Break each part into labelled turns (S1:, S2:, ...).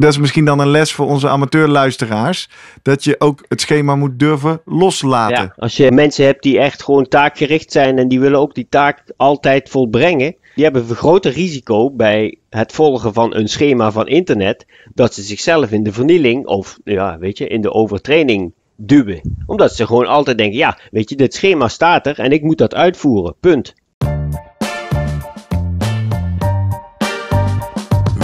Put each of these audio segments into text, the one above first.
S1: dat is misschien dan een les voor onze amateurluisteraars.
S2: Dat je ook het schema moet durven loslaten. Ja, als je mensen hebt die echt gewoon taakgericht zijn en die willen ook die taak altijd volbrengen. Die hebben een groter risico bij het volgen van een schema van internet. Dat ze zichzelf in de vernieling of ja, weet je, in de overtraining duwen. Omdat ze gewoon altijd denken, ja, weet je, dit schema staat er en ik moet dat uitvoeren. Punt.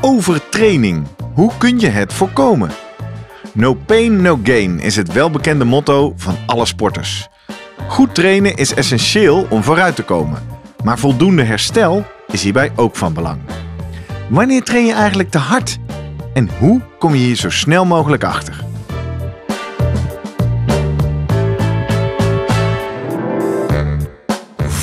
S1: Overtraining. Hoe kun je het voorkomen? No pain, no gain is het welbekende motto van alle sporters. Goed trainen is essentieel om vooruit te komen, maar voldoende herstel is hierbij ook van belang. Wanneer train je eigenlijk te hard en hoe kom je hier zo snel mogelijk achter?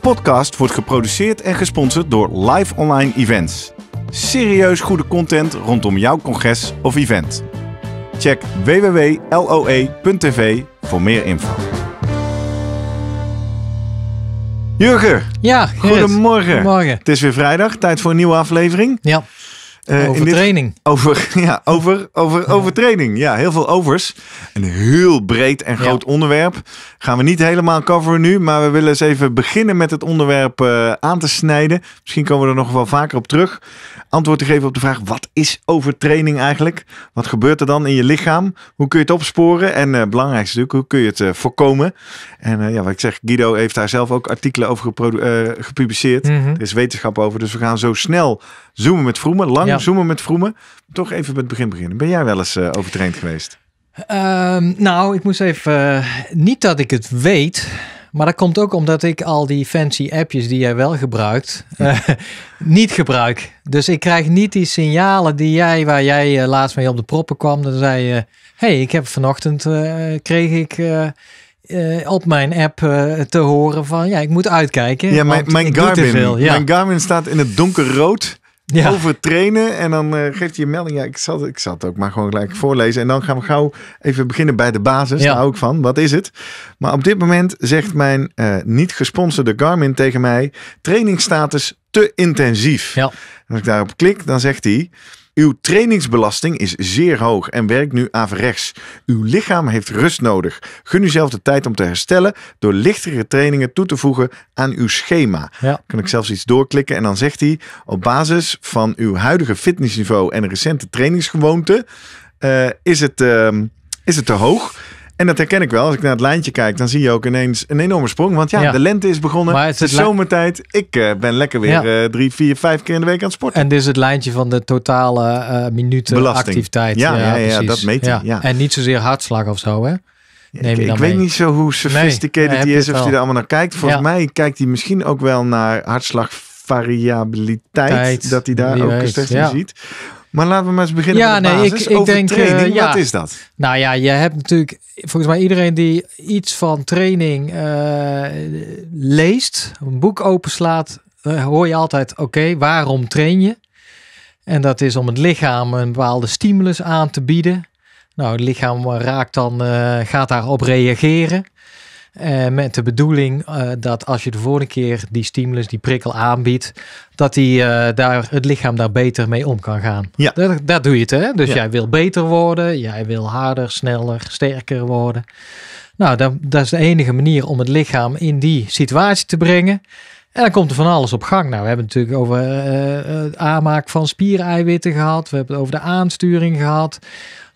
S1: podcast wordt geproduceerd en gesponsord door Live Online Events. Serieus goede content rondom jouw congres of event. Check www.loe.tv voor meer info. Jurgen, ja, goedemorgen. goedemorgen. Het is weer vrijdag, tijd voor een nieuwe aflevering. Ja. Uh, eh, overtraining. over, ja, over, over, overtraining. Ja, heel veel overs. Een heel breed en groot onderwerp. Gaan we niet helemaal coveren nu, maar we willen eens even beginnen met het onderwerp eh, aan te snijden. Misschien komen we er nog wel vaker op terug. Antwoord te geven op de vraag: wat is overtraining eigenlijk? Wat gebeurt er dan in je lichaam? Hoe kun je het opsporen? En uh, belangrijkste natuurlijk, hoe kun je het voorkomen? En ja, wat ik zeg, Guido heeft daar zelf ook artikelen over gepubliceerd. Mhm. Er is wetenschap over, dus we gaan zo snel zoomen met Vroemen. Lang zoomen met vroemen. Toch even met het begin beginnen. Ben jij wel eens uh, overtraind geweest?
S3: Ehm, nou, ik moest even. Eh, niet dat ik het weet. Maar dat komt ook omdat ik al die fancy appjes die jij wel gebruikt, eh, niet gebruik. Dus ik krijg niet die signalen die jij, waar jij laatst mee op de proppen kwam. Dan zei je, hey, ik heb vanochtend, kreeg ik... op mijn app te horen van ja, ik moet uitkijken. Ja, mijn, Garmin, ja. mijn
S1: Garmin staat in het donkerrood over trainen. En dan eh, geeft hij een melding. Ja, ik zal, ik zat ook maar gewoon gelijk voorlezen. En dan gaan we gauw even beginnen bij de basis. Ja. Daar hou ik van. Wat is het? Maar op dit moment zegt mijn eh, niet gesponsorde Garmin tegen mij: trainingsstatus te intensief. Ja. En als ik daarop klik, dan zegt hij. Uw trainingsbelasting is zeer hoog en werkt nu averechts. Uw lichaam heeft rust nodig. Gun uzelf de tijd om te herstellen door lichtere trainingen toe te voegen aan uw schema. Kan ik zelfs iets doorklikken en dan zegt hij op basis van uw huidige fitnessniveau en recente trainingsgewoonten eh, is, het, ehm, is het te hoog. En dat herken ik wel. Als ik naar het lijntje kijk, dan zie je ook ineens een enorme sprong. Want ja, de lente is begonnen. Maar het is, zomertijd. Ik eh, ben lekker weer
S3: eh, drie, vier, vijf keer in de week aan het sporten. En dit is het lijntje van de totale uh, minuten Belasting. activiteit. Ja, ja, ja, dat meet je. Ja. En niet zozeer hartslag of zo, hè? Neem ik, ik weet niet zo
S1: hoe sophisticated die is of hij er allemaal naar kijkt. Volgens mij kijkt hij misschien ook wel naar hartslagvariabiliteit. Dat hij daar ook eens in ziet. Maar laten we maar eens beginnen ja, met de nee, Ik, denk, training, eh, ja. wat is dat?
S3: Nou ja, je hebt natuurlijk volgens mij iedereen die iets van training eh, leest, een boek openslaat, eh, hoor je altijd, oké, waarom train je? En dat is om het lichaam een bepaalde stimulus aan te bieden. Nou, het lichaam raakt dan, gaat daarop reageren. Eh, met de bedoeling eh, dat als je de vorige keer die stimulus, die prikkel aanbiedt, dat die, eh, daar, het lichaam daar beter mee om kan gaan. Ja. Daar, doe je het, hè? Dus jij wil beter worden, jij wil harder, sneller, sterker worden. Nou, dat, dat is de enige manier om het lichaam in die situatie te brengen. En dan komt er van alles op gang. Nou, we hebben het natuurlijk over het aanmaak van spiereiwitten gehad. We hebben het over de aansturing gehad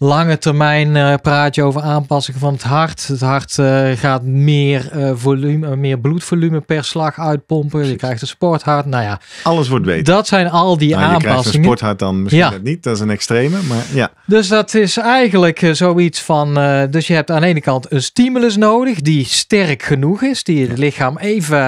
S3: lange termijn uh, eh, praat je over aanpassingen van het hart. Het hart eh, gaat meer, eh, volume, meer bloedvolume per slag uitpompen. Je krijgt een sporthart. Nou ja,
S1: alles wordt beter.
S3: Dat zijn al die aanpassingen. Nou, je krijgt een sporthart
S1: dan misschien ja. niet. Dat is een extreme. Maar ja.
S3: Dus dat is eigenlijk zoiets van. dus je hebt aan de ene kant een stimulus nodig die sterk genoeg is, die het lichaam even,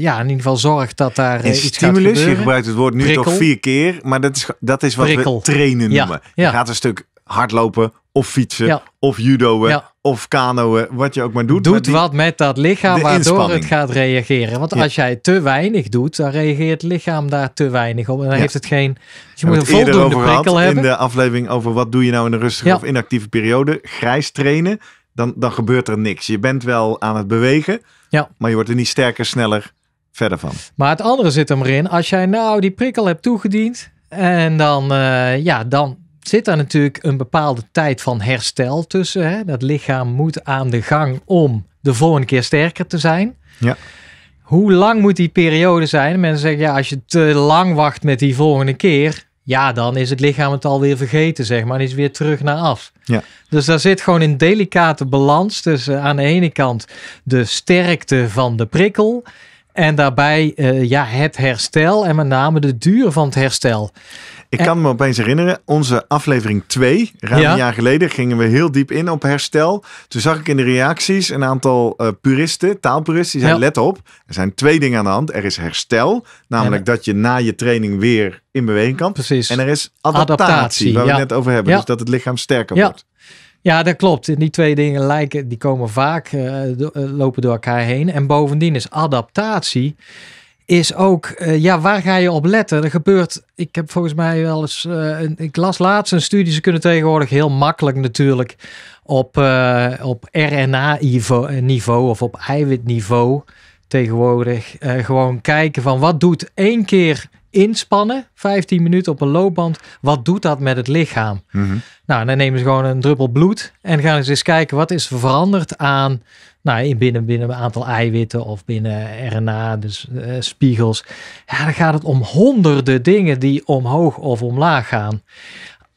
S3: ja, in ieder geval zorgt dat daar iets stimulus, je gebruikt het woord nu toch vier
S1: keer, maar dat is, dat is wat Prikkel. we trainen noemen. Ja. Je gaat een stuk hardlopen of fietsen of judoën of kanoën, wat je ook maar doet. Doet wat
S3: met dat lichaam waardoor het gaat reageren. Want als jij te weinig doet, dan reageert het lichaam daar te weinig op. En dan heeft het geen... Dus je moet een voldoende prikkel hebben. In
S1: de aflevering over wat doe je nou in een rustige of inactieve periode. Grijs trainen, dan, dan gebeurt er niks. Je bent wel aan het bewegen, maar je wordt er niet sterker, sneller verder van.
S3: Maar het andere zit hem erin. Als jij nou die prikkel hebt toegediend... En dan, eh, ja, dan, zit daar natuurlijk een bepaalde tijd van herstel tussen. Hè? Dat lichaam moet aan de gang om de volgende keer sterker te zijn. Ja. Hoe lang moet die periode zijn? Mensen zeggen ja, als je te lang wacht met die volgende keer, ja, dan is het lichaam het alweer vergeten, zeg maar. En is weer terug naar af. Ja. Dus daar zit gewoon een delicate balans tussen aan de ene kant de sterkte van de prikkel. En daarbij eh, ja, het herstel en met name de duur van het herstel. Ik kan me opeens herinneren, onze aflevering
S1: 2, ruim een jaar geleden, gingen we heel diep in op herstel. Toen zag ik in de reacties een aantal eh, puristen, taalpuristen, die zeiden: let op, er zijn twee dingen aan de hand. Er is herstel, namelijk dat je na je training weer in beweging kan. Precies. En er is adaptatie, waar we het net over hebben. Dus dat het lichaam sterker wordt.
S3: Ja, dat klopt. die twee dingen lijken, die komen vaak, eh, eh, lopen door elkaar heen. En bovendien is adaptatie is ook, eh, ja, waar ga je op letten? Er gebeurt, ik heb volgens mij wel eens, eh, een, ik las laatst een studie, ze kunnen tegenwoordig heel makkelijk natuurlijk op, eh, op RNA-niveau of op eiwitniveau tegenwoordig gewoon kijken van wat doet één keer inspannen, 15 minuten op een loopband, wat doet dat met het lichaam? Mhm. Nou, dan nemen ze gewoon een druppel bloed en gaan ze eens kijken wat is veranderd aan, nou, binnen, binnen een aantal eiwitten of binnen RNA, dus eh, spiegels. Ja, dan gaat het om honderden dingen die omhoog of omlaag gaan.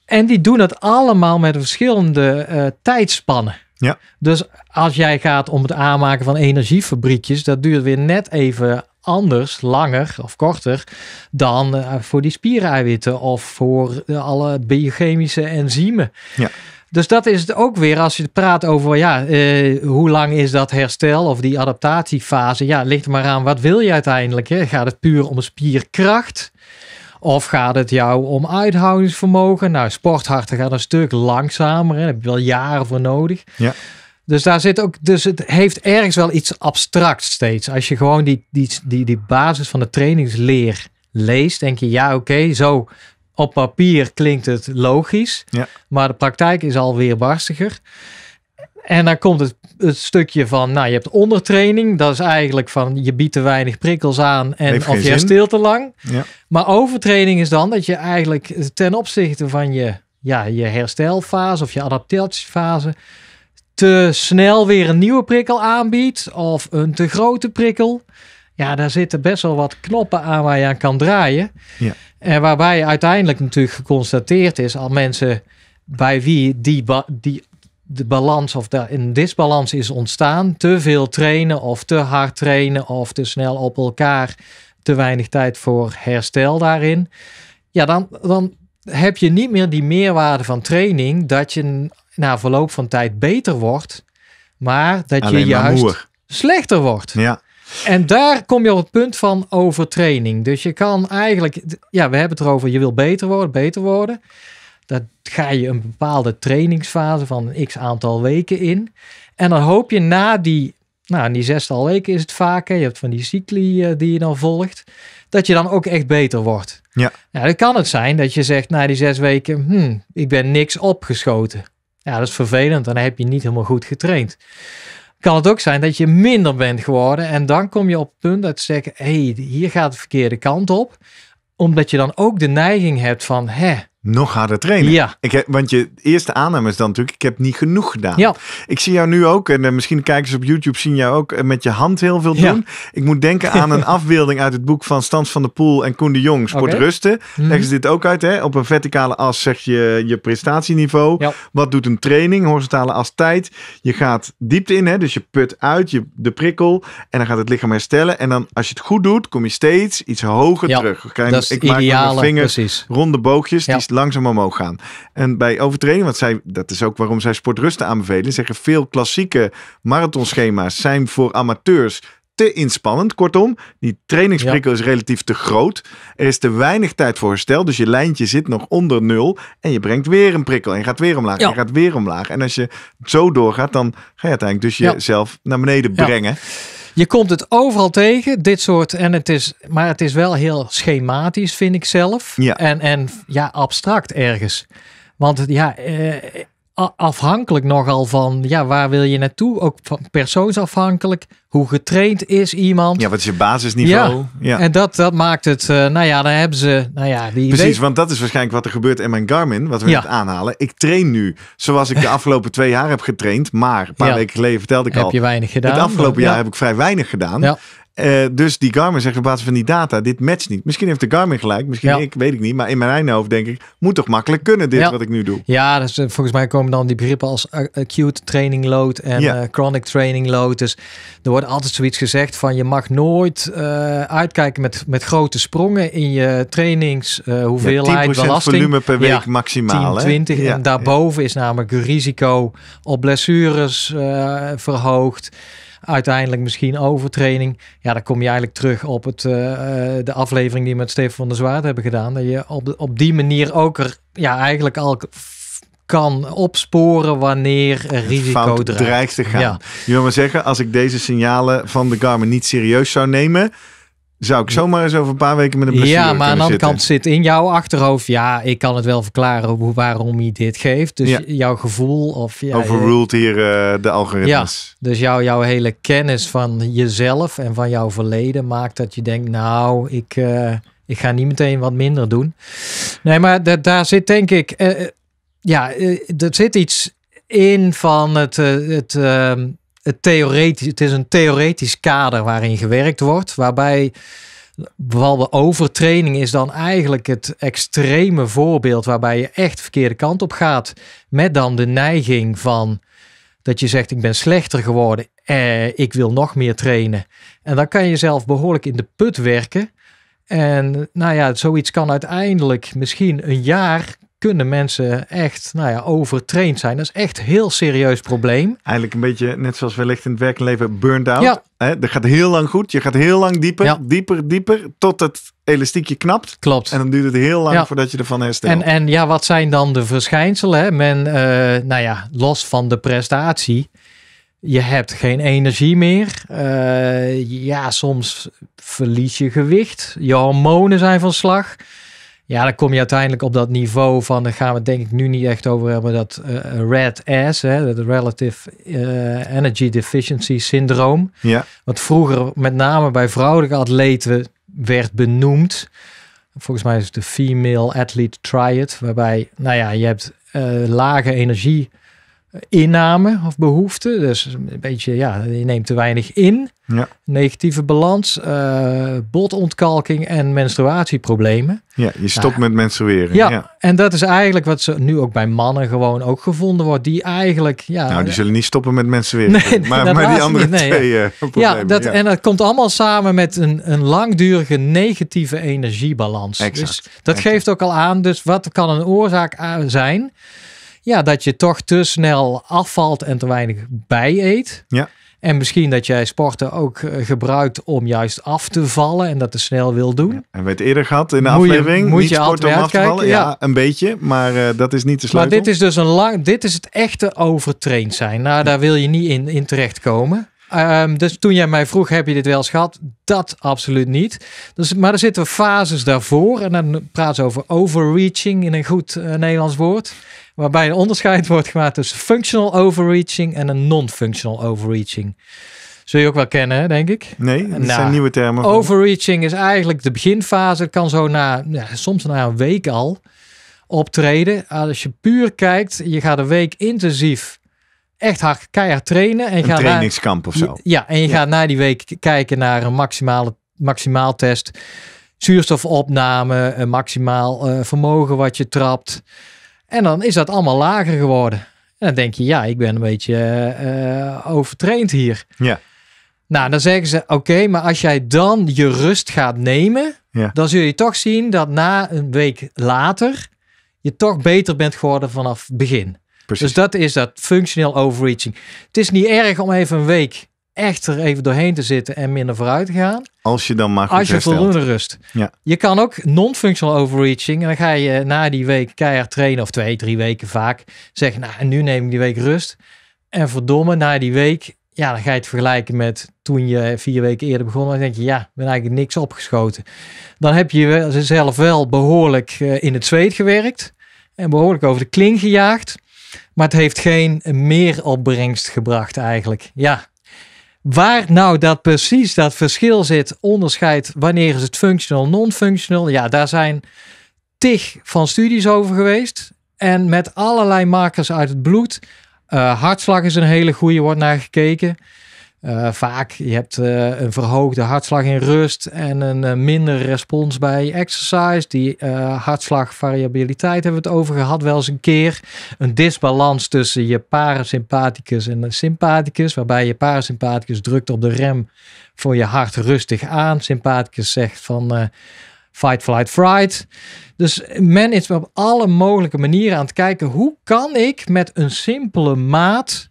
S3: En die doen het allemaal met verschillende eh, tijdspannen. Ja. Dus als jij gaat om het aanmaken van energiefabriekjes, dat duurt weer net even anders, langer of korter dan eh, voor die spiereiwitten of voor alle biochemische enzymen. Ja. Dus dat is het ook weer als je praat over ja, eh, hoe lang is dat herstel of die adaptatiefase. Ja, ligt er maar aan wat wil je uiteindelijk. Hè? Gaat het puur om spierkracht? Of gaat het jou om uithoudingsvermogen? Nou, sportharten gaat een stuk langzamer. Hè? Daar heb je wel jaren voor nodig. Ja. Dus daar zit ook, dus het heeft ergens wel iets abstracts steeds. Als je gewoon die, die, die, die basis van de trainingsleer leest, denk je, ja, oké, zo op papier klinkt het logisch, maar de praktijk is alweer barstiger. En dan komt het, stukje van, nou, je hebt ondertraining. Dat is eigenlijk van, je biedt te weinig prikkels aan en of je stil te lang. Maar overtraining is dan dat je eigenlijk ten opzichte van je, ja, je herstelfase of je adaptatiefase te snel weer een nieuwe prikkel aanbiedt of een te grote prikkel. Ja, daar zitten best wel wat knoppen aan waar je aan kan draaien. Ja. En waarbij uiteindelijk natuurlijk geconstateerd is al mensen bij wie die, die de balans of de, een disbalans is ontstaan. Te veel trainen of te hard trainen of te snel op elkaar. Te weinig tijd voor herstel daarin. Ja, dan, dan heb je niet meer die meerwaarde van training dat je na verloop van tijd beter wordt, maar dat je juist slechter wordt. Ja. En daar kom je op het punt van overtraining. Dus je kan eigenlijk, ja, we hebben het erover, je wil beter worden, beter worden. Dat ga je een bepaalde trainingsfase van een x aantal weken in. En dan hoop je na die, nou, in die zestal weken is het vaak, hè, je hebt van die cycli eh, die je dan volgt, dat je dan ook echt beter wordt. Ja. Nou, dan kan het zijn dat je zegt na die zes weken, hmm, ik ben niks opgeschoten. Ja, dat is vervelend. Dan heb je niet helemaal goed getraind. Kan het ook zijn dat je minder bent geworden. En dan kom je op het punt dat je zegt, hé, hey, hier gaat de verkeerde kant op. Omdat je dan ook de neiging hebt van, hè,
S1: nog harder trainen. Ja. Ik heb, want je eerste aanname is dan natuurlijk, ik heb niet genoeg gedaan. Ja. Ik zie jou nu ook, en eh, misschien kijkers op YouTube zien jou ook eh, met je hand heel veel doen. Ja. Ik moet denken aan een afbeelding uit het boek van Stans van der Poel en Koen de Jong, Sport okay. Rusten. Mhm. Leggen ze dit ook uit, hè? Op een verticale as zeg je je prestatieniveau. Ja. Wat doet een training? Horizontale as tijd. Je gaat diepte in, hè? dus je put uit je, de prikkel en dan gaat het lichaam herstellen. En dan als je het goed doet, kom je steeds iets hoger terug. dat is ik maak mijn vingers ronde boogjes, die langzaam omhoog gaan. En bij overtreding, want zij, dat is ook waarom zij sportrusten aanbevelen, zeggen veel klassieke marathonschema's zijn voor amateurs te inspannend. Kortom, die trainingsprikkel is relatief te groot. Er is te weinig tijd voor herstel. Dus je lijntje zit nog onder nul. En je brengt weer een prikkel. En gaat weer omlaag. En je gaat weer omlaag. En als je zo doorgaat, dan ga je uiteindelijk dus jezelf naar beneden brengen.
S3: Je komt het overal tegen, dit soort. En het is, maar het is wel heel schematisch, vind ik zelf. En, en ja, abstract ergens. Want ja, eh, afhankelijk nogal van ja, waar wil je naartoe? Ook van persoonsafhankelijk. Hoe getraind is iemand? Ja, wat is je basisniveau? Ja, En dat, dat maakt het, eh, nou ja, dan hebben ze, nou ja, die Precies,
S1: want dat is waarschijnlijk wat er gebeurt in mijn Garmin, wat we net aanhalen. Ik train nu zoals ik de afgelopen twee jaar heb getraind, maar een paar weken geleden vertelde ik al. Heb je weinig gedaan? Het afgelopen jaar heb ik vrij weinig gedaan. Eh, dus die Garmin zegt op basis van die data, dit matcht niet. Misschien heeft de Garmin gelijk, misschien ik, weet ik niet. Maar in mijn eigen hoofd denk ik, moet toch makkelijk kunnen dit wat ik nu doe.
S3: Ja, dus, eh, volgens mij komen dan die begrippen als eh, acute training load en chronic training load. Dus er wordt altijd zoiets gezegd van je mag nooit uitkijken met, met grote sprongen in je trainingshoeveelheid belasting. volume per week maximaal. 10, 20 en daarboven is namelijk risico op blessures verhoogd uiteindelijk misschien overtraining. Ja, dan kom je eigenlijk terug op het, eh, eh, de aflevering die we met Steven van der Zwaard hebben gedaan. Dat je op, op die manier ook er ja, eigenlijk al kan opsporen wanneer er risico dreigt. te gaan.
S1: Je wil maar zeggen, als ik deze signalen van de Garmin niet serieus zou nemen zou ik zomaar eens over een paar weken met een blessure Ja, maar aan de andere kant
S3: zit in jouw achterhoofd... ja, ik kan het wel verklaren waarom hij dit geeft. Dus jouw gevoel of... Ja, Overruled
S1: hier eh, de algoritmes.
S3: Ja, dus jou, jouw hele kennis van jezelf en van jouw verleden... maakt dat je denkt, nou, ik, eh, ik ga niet meteen wat minder doen. Nee, maar dat, daar zit denk ik... Eh, ja, er zit iets in van het... het ehm, het, theoretisch, het is een theoretisch kader waarin gewerkt wordt, waarbij de overtraining is dan eigenlijk het extreme voorbeeld waarbij je echt de verkeerde kant op gaat, met dan de neiging van dat je zegt ik ben slechter geworden, eh, ik wil nog meer trainen. En dan kan je zelf behoorlijk in de put werken. En nou ja, zoiets kan uiteindelijk misschien een jaar kunnen mensen echt nou ja, overtraind zijn. Dat is echt
S1: een heel serieus probleem. Eigenlijk een beetje net zoals wellicht in het werkleven burn out. Ja. dat gaat heel lang goed. Je gaat heel lang dieper, dieper, dieper. Tot het elastiekje knapt. Klopt. En dan duurt het heel lang voordat je ervan herstelt. En,
S3: en ja, wat zijn dan de verschijnselen? Hè? Men, eh, nou ja, los van de prestatie. Je hebt geen energie meer. Eh, ja, soms verlies je gewicht. Je hormonen zijn van slag. Ja, dan kom je uiteindelijk op dat niveau van, daar gaan we denk ik nu niet echt over hebben, dat eh, red ass. hè, dat Relative eh, Energy Deficiency Syndroom. Ja. Wat vroeger met name bij vrouwelijke atleten werd benoemd. Volgens mij is het de Female Athlete Triad, waarbij, nou ja, je hebt eh, lage energie inname of behoefte. Dus een beetje, ja, je neemt te weinig in. Negatieve balans, uh, botontkalking en menstruatieproblemen.
S1: Ja, je nou, stopt met menstrueren. Ja, ja,
S3: en dat is eigenlijk wat ze nu ook bij mannen gewoon ook gevonden wordt. Die eigenlijk, ja... Nou, die eh,
S1: zullen niet stoppen met menstrueren. Nee, maar, maar die andere twee eh, ja. problemen. Ja, dat, en
S3: dat komt allemaal samen met een, een langdurige negatieve energiebalans. dus dat geeft ook al aan, dus wat kan een oorzaak zijn... Ja, dat je toch te snel afvalt en te weinig bijeet. Ja. En misschien dat jij sporten ook eh, gebruikt om juist af te vallen en dat te snel wil doen. Ja, en we het eerder gehad in de aflevering. moet niet je sporten om af te vallen. Ja,
S1: een beetje, maar eh, dat is niet de sleutel. Maar dit
S3: is dus een lang, dit is het echte overtraind zijn. Nou, daar wil je niet in, in terechtkomen. Ehm, dus toen jij mij vroeg, heb je dit wel eens gehad? Dat absoluut niet. Dus, maar er zitten fases daarvoor. En dan praat ze over overreaching in een goed eh, Nederlands woord waarbij een onderscheid wordt gemaakt tussen functional overreaching en een non-functional overreaching. Zul je ook wel kennen, denk ik. Nee, dat zijn nou, nieuwe termen. Overreaching is eigenlijk de beginfase. Het kan zo na, ja, soms na een week al optreden. Als je puur kijkt, je gaat een week intensief echt hard keihard trainen. En een gaat trainingskamp of zo. Ja, en je gaat na die week kijken naar een maximale, maximaal test. Zuurstofopname, maximaal eh, vermogen wat je trapt. En dan is dat allemaal lager geworden. En dan denk je, ja, ik ben een beetje uh, overtraind hier. Ja. Nou, dan zeggen ze, oké, maar als jij dan je rust gaat nemen, dan zul je toch zien dat na een week later je toch beter bent geworden vanaf begin. Precies. Dus dat is dat functioneel overreaching. Het is niet erg om even een week echter even doorheen te zitten en minder vooruit te gaan.
S1: Als je dan maar Als je voldoende rust. Ja.
S3: Je kan ook non-functional overreaching. En dan ga je eh, na die week keihard trainen of twee, drie weken vaak. Zeggen, nou en nu neem ik die week rust. En verdomme, na die week, ja, dan ga je het vergelijken met toen je vier weken eerder begon. en denk je, ja, ben eigenlijk niks opgeschoten. Dan heb je zelf wel behoorlijk eh, in het zweet gewerkt. En behoorlijk over de kling gejaagd. Maar het heeft geen meer opbrengst gebracht eigenlijk. Ja, Waar nou dat precies dat verschil zit, onderscheid, wanneer is het functional, non-functional? Ja, daar zijn tig van studies over geweest. En met allerlei markers uit het bloed. Eh, hartslag is een hele goede, wordt naar gekeken. Eh, vaak, je hebt eh, een verhoogde hartslag in rust en een eh, minder respons bij exercise. Die hartslagvariabiliteit hebben we het over gehad wel eens een keer. Een disbalans tussen je parasympathicus en de sympathicus, waarbij je parasympathicus drukt op de rem voor je hart rustig aan. Sympathicus zegt van fight, flight, fright. Dus men is op alle mogelijke manieren aan het kijken hoe kan ik met een simpele maat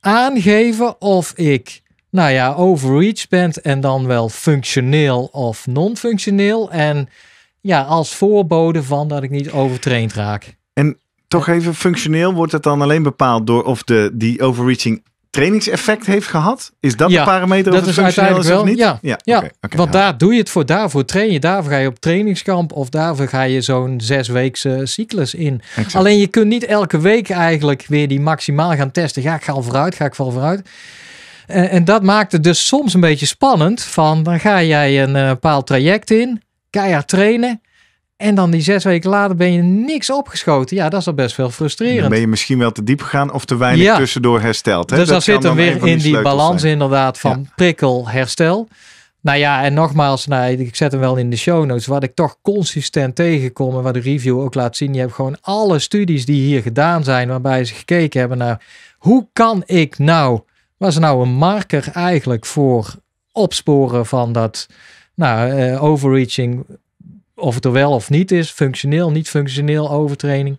S3: aangeven of ik nou ja, overreach bent en dan wel functioneel of non-functioneel. En ja, als voorbode van dat ik niet overtraind raak. En toch even functioneel
S1: wordt het dan alleen bepaald door of de, die overreaching trainingseffect heeft gehad? Is dat ja, de parameter dat of het is functioneel is of niet? Ja, ja, ja. Okay,
S3: okay, want daar doe je het voor. Daarvoor train je, daarvoor ga je op trainingskamp of daarvoor ga je zo'n zesweekse cyclus in. Alleen je kunt niet elke week eigenlijk weer die maximaal gaan testen. Ga ik al vooruit, ga ik val vooruit. En, en, dat maakt het dus soms een beetje spannend. Van dan ga jij een eh, bepaald traject in, keihard trainen. En dan die zes weken later ben je niks opgeschoten. Ja, dat is al best wel frustrerend. Dan ben je
S1: misschien wel te diep gegaan of te weinig tussendoor hersteld. Hè? Dus dat dan zit hem weer in die, balans
S3: inderdaad van prikkel, herstel. Nou ja, en nogmaals, nou, ik zet hem wel in de show notes. Wat ik toch consistent tegenkom en wat de review ook laat zien. Je hebt gewoon alle studies die hier gedaan zijn, waarbij ze gekeken hebben naar hoe kan ik nou was nou een marker eigenlijk voor opsporen van dat nou, eh, overreaching, of het er wel of niet is, functioneel, niet functioneel overtraining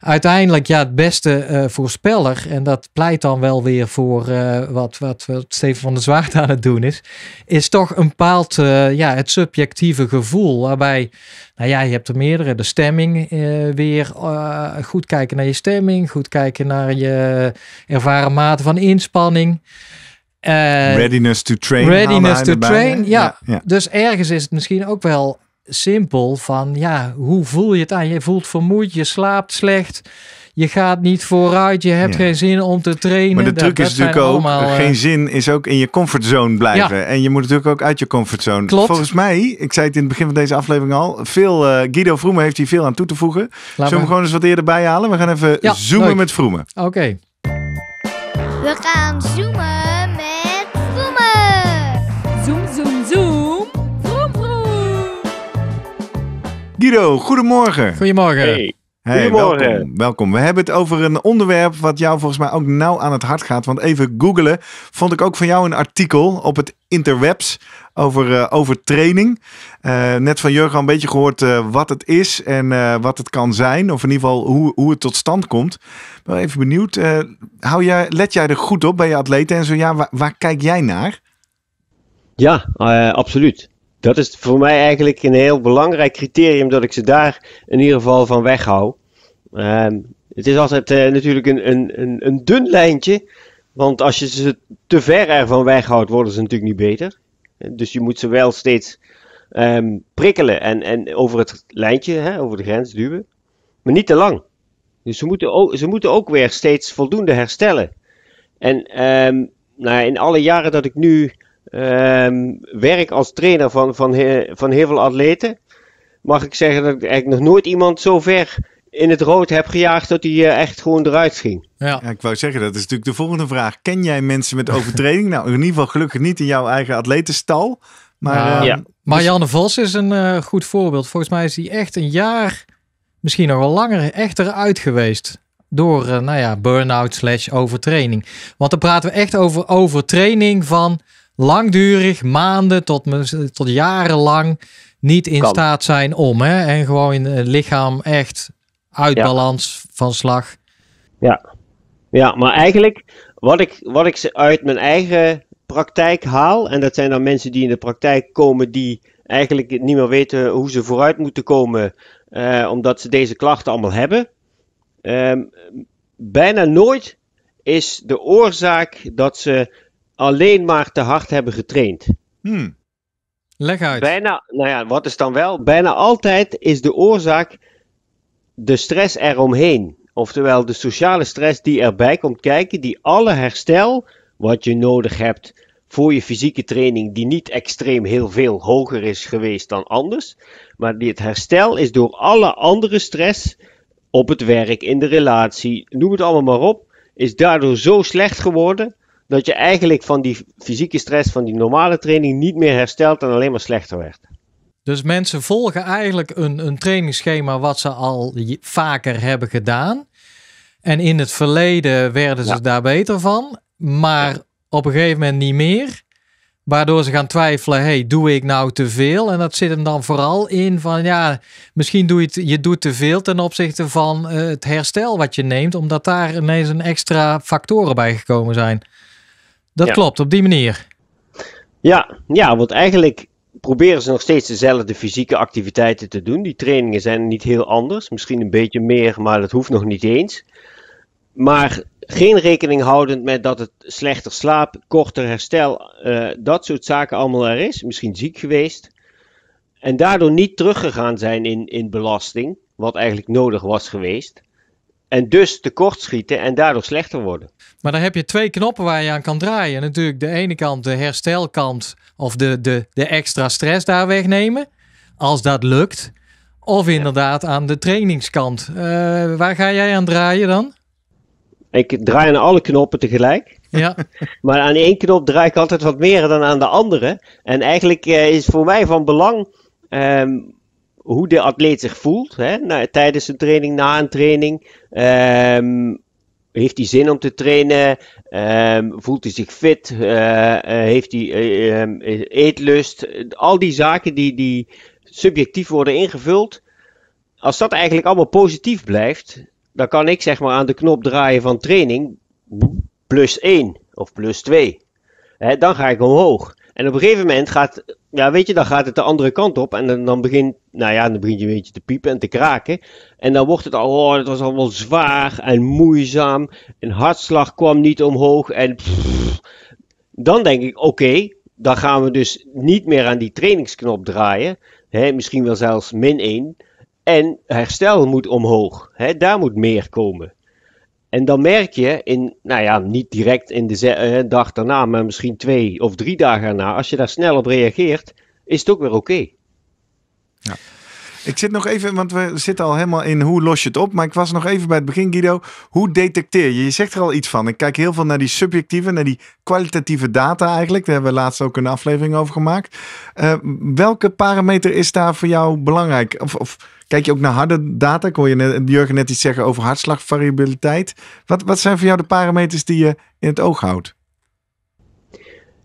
S3: uiteindelijk ja, het beste eh, voorspeller, en dat pleit dan wel weer voor uh, wat, wat, wat, Steven van der Zwaard aan het doen is, is toch een bepaald eh, ja, het subjectieve gevoel. Waarbij, nou ja, je hebt er meerdere. De stemming weer, goed kijken naar je stemming, goed kijken naar je ervaren mate van inspanning. readiness
S1: to train. Readiness to train, ja.
S3: Dus ergens is het misschien ook wel simpel van ja, hoe voel je het aan? Je voelt vermoeid, je slaapt slecht. Je gaat niet vooruit, je hebt geen zin om te trainen. Maar de truc is natuurlijk ook, eh, geen
S1: zin is ook in je comfortzone blijven. En je moet natuurlijk ook uit je comfortzone. Klopt. Volgens mij, ik zei het in het begin van deze aflevering al, veel, eh, Guido Vroemen heeft hier veel aan toe te voegen. Laat Zullen we hem gewoon eens wat eerder bijhalen? We gaan even zoomen met Vroemen. Oké. We gaan zoomen. Guido, goedemorgen. Goedemorgen. Hey. Goedemorgen. Welkom, welkom, We hebben het over een onderwerp wat jou volgens mij ook nauw aan het hart gaat. Want even googelen vond ik ook van jou een artikel op het interwebs over, eh, over training. Eh, net van Jurgen een beetje gehoord eh, wat het is en wat het kan zijn. Of in ieder geval hoe, hoe het tot stand komt. Wel even benieuwd, hou jij, let jij er goed op bij je atleten? En zo ja, waar, waar kijk jij naar?
S2: Ja, absoluut dat is voor mij eigenlijk een heel belangrijk criterium dat ik ze daar in ieder geval van weghoud. Um, ehm, het is altijd eh, natuurlijk een, een, een, een, dun lijntje, want als je ze te ver ervan weghoudt, worden ze natuurlijk niet beter. Dus je moet ze wel steeds um, prikkelen en, en over het lijntje, hè, over de grens duwen, maar niet te lang. Dus ze moeten ook, ze moeten ook weer steeds voldoende herstellen. En ehm, nou, in alle jaren dat ik nu Ehm, werk als trainer van, van, van heel veel atleten, mag ik zeggen dat ik eigenlijk nog nooit iemand zo ver in het rood heb gejaagd dat hij eh, echt gewoon eruit ging.
S1: Ja. ik wou zeggen, dat is natuurlijk de volgende vraag. Ken jij mensen met overtreding? nou, in ieder geval gelukkig niet in jouw eigen atletenstal.
S3: Maar, ja. Ehm, Marianne Vos is een eh, goed voorbeeld. Volgens mij is die echt een jaar, misschien nog wel langer, echter uit geweest. Door, eh, nou ja, burn-out slash overtraining. Want dan praten we echt over overtraining van langdurig, maanden tot, tot jarenlang niet in staat zijn om. Hè? En gewoon in eh, lichaam echt uit balans van slag.
S2: Ja. ja, maar eigenlijk wat ik, wat ik uit mijn eigen praktijk haal, en dat zijn dan mensen die in de praktijk komen die eigenlijk niet meer weten hoe ze vooruit moeten komen, eh, omdat ze deze klachten allemaal hebben. Ehm, bijna nooit is de oorzaak dat ze alleen maar te hard hebben getraind. Hmm. Leg uit. Bijna, nou ja, wat is dan wel? Bijna altijd is de oorzaak de stress eromheen. Oftewel de sociale stress die erbij komt kijken, die alle herstel wat je nodig hebt voor je fysieke training, die niet extreem heel veel hoger is geweest dan anders. Maar die het herstel is door alle andere stress op het werk, in de relatie, noem het allemaal maar op, is daardoor zo slecht geworden dat je eigenlijk van die fysieke stress van die normale training niet meer herstelt en alleen maar slechter werd.
S3: Dus mensen volgen eigenlijk een, een trainingsschema wat ze al vaker hebben gedaan. En in het verleden werden ze daar beter van, maar op een gegeven moment niet meer. Waardoor ze gaan twijfelen, hey, doe ik nou te veel? En dat zit hem dan vooral in van, ja, misschien doe je, het, je doet te veel ten opzichte van eh, het herstel wat je neemt, omdat daar ineens een extra factoren bij gekomen zijn. Dat klopt, op die manier.
S2: Ja, ja, want eigenlijk proberen ze nog steeds dezelfde fysieke activiteiten te doen. Die trainingen zijn niet heel anders. Misschien een beetje meer, maar dat hoeft nog niet eens. Maar geen rekening houdend met dat het slechter slaap, korter herstel, eh, dat soort zaken allemaal er is. Misschien ziek geweest. En daardoor niet teruggegaan zijn in, in belasting, wat eigenlijk nodig was geweest. En dus tekortschieten en daardoor slechter worden.
S3: Maar dan heb je twee knoppen waar je aan kan draaien. Natuurlijk de ene kant de herstelkant of de, de, de extra stress daar wegnemen. Als dat lukt. Of inderdaad aan de trainingskant. Eh, waar ga jij aan draaien dan?
S2: Ik draai aan alle knoppen tegelijk. Ja. maar aan één knop draai ik altijd wat meer dan aan de andere. En eigenlijk uh, is voor mij van belang ehm, hoe de atleet zich voelt hè, na, tijdens een training, na een training. Ehm, heeft hij zin om te trainen? Ehm, voelt hij zich fit? Eh, eh, heeft hij eh, ehm, eetlust? Al die zaken die, die subjectief worden ingevuld. Als dat eigenlijk allemaal positief blijft, dan kan ik zeg maar aan de knop draaien van training plus 1 of plus 2. dan ga ik omhoog. En op een gegeven moment gaat, ja, weet je, dan gaat het de andere kant op. En dan, dan begint, nou ja, dan begint je een beetje te piepen en te kraken. En dan wordt het al, oh, het was allemaal zwaar en moeizaam. En hartslag kwam niet omhoog. En dan denk ik, oké, dan gaan we dus niet meer aan die trainingsknop draaien. Hè, misschien wel zelfs min 1. En herstel moet omhoog. Hè, daar moet meer komen. En dan merk je, in, nou ja, niet direct in de eh, dag daarna, maar misschien twee of drie dagen daarna, als je daar snel op reageert, is het ook weer oké.
S1: Ja. Ik zit nog even, want we zitten al helemaal in hoe los je het op. Maar ik was nog even bij het begin, Guido. Hoe detecteer je? Je zegt er al iets van. Ik kijk heel veel naar die subjectieve, naar die kwalitatieve data eigenlijk. Daar hebben we laatst ook een aflevering over gemaakt. Eh, welke parameter is daar voor jou belangrijk? Of, of kijk je ook naar harde data? Ik hoor je net, Jurgen net iets zeggen over hartslagvariabiliteit. Wat, wat zijn voor jou de parameters die je in het oog houdt?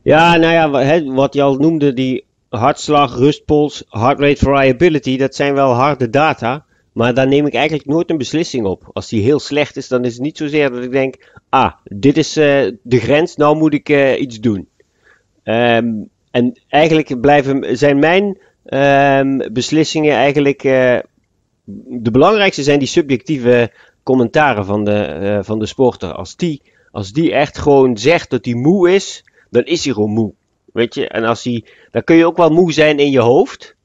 S2: Ja, nou ja, wat je al noemde, die hartslag, rustpols, heart rate variability, dat zijn wel harde data. Maar daar neem ik eigenlijk nooit een beslissing op. Als die heel slecht is, dan is het niet zozeer dat ik denk: ah, dit is eh, de grens, nou moet ik eh, iets doen. Ehm, en eigenlijk blijven, zijn mijn ehm, beslissingen eigenlijk. Eh, de belangrijkste zijn die subjectieve commentaren van de, van de sporter. Als die, als die echt gewoon zegt dat hij moe is, dan is hij gewoon moe. Weet je, en als die, dan kun je ook wel moe zijn in je hoofd.